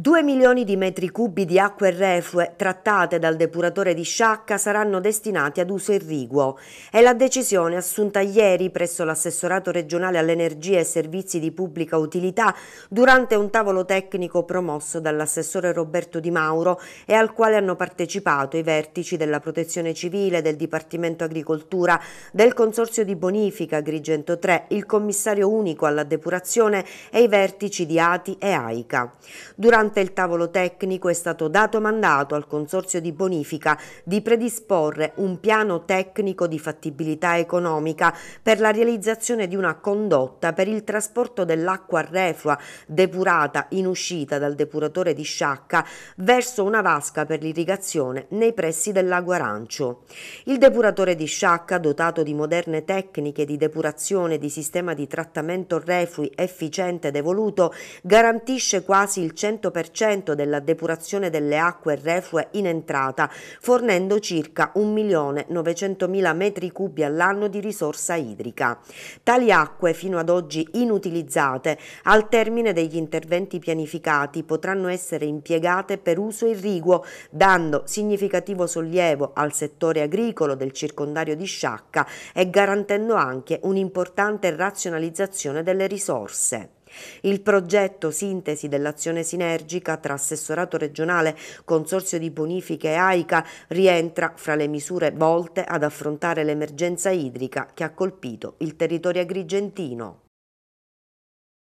2 milioni di metri cubi di acque reflue trattate dal depuratore di Sciacca saranno destinati ad uso irriguo. È la decisione assunta ieri presso l'assessorato regionale all'energia e servizi di pubblica utilità durante un tavolo tecnico promosso dall'assessore Roberto Di Mauro e al quale hanno partecipato i vertici della Protezione Civile, del Dipartimento Agricoltura, del Consorzio di Bonifica Agrigento 3, il commissario unico alla depurazione e i vertici di ATI e AICA. Durante Durante il tavolo tecnico è stato dato mandato al Consorzio di Bonifica di predisporre un piano tecnico di fattibilità economica per la realizzazione di una condotta per il trasporto dell'acqua reflua depurata in uscita dal depuratore di Sciacca verso una vasca per l'irrigazione nei pressi del lago Arancio. Il depuratore di Sciacca, dotato di moderne tecniche di depurazione di sistema di trattamento reflui efficiente ed evoluto, garantisce quasi il 100% 100% della depurazione delle acque reflue in entrata, fornendo circa 1.900.000 metri cubi all'anno di risorsa idrica. Tali acque, fino ad oggi inutilizzate, al termine degli interventi pianificati potranno essere impiegate per uso irriguo, dando significativo sollievo al settore agricolo del circondario di Sciacca e garantendo anche un'importante razionalizzazione delle risorse. Il progetto sintesi dell'azione sinergica tra assessorato regionale, consorzio di bonifica e AICA rientra fra le misure volte ad affrontare l'emergenza idrica che ha colpito il territorio agrigentino.